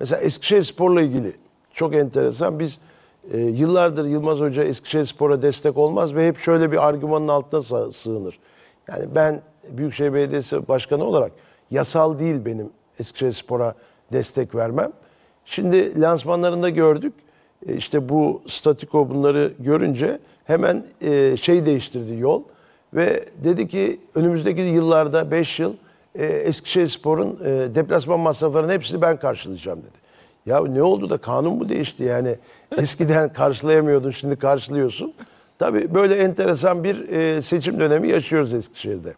Mesela Eskişehir Spor'la ilgili çok enteresan. Biz e, yıllardır Yılmaz Hoca Eskişehir Spor'a destek olmaz ve hep şöyle bir argümanın altına sığınır. Yani ben Büyükşehir Belediyesi Başkanı olarak yasal değil benim Eskişehir Spor'a destek vermem. Şimdi lansmanlarında gördük. E, işte bu statiko bunları görünce hemen e, şey değiştirdi yol. Ve dedi ki önümüzdeki yıllarda 5 yıl e, Eskişehir Spor'un e, deplasman masraflarının hepsini ben karşılayacağım dedi. Ya ne oldu da kanun mu değişti yani? Eskiden karşılayamıyordun şimdi karşılıyorsun. Tabii böyle enteresan bir e, seçim dönemi yaşıyoruz Eskişehir'de.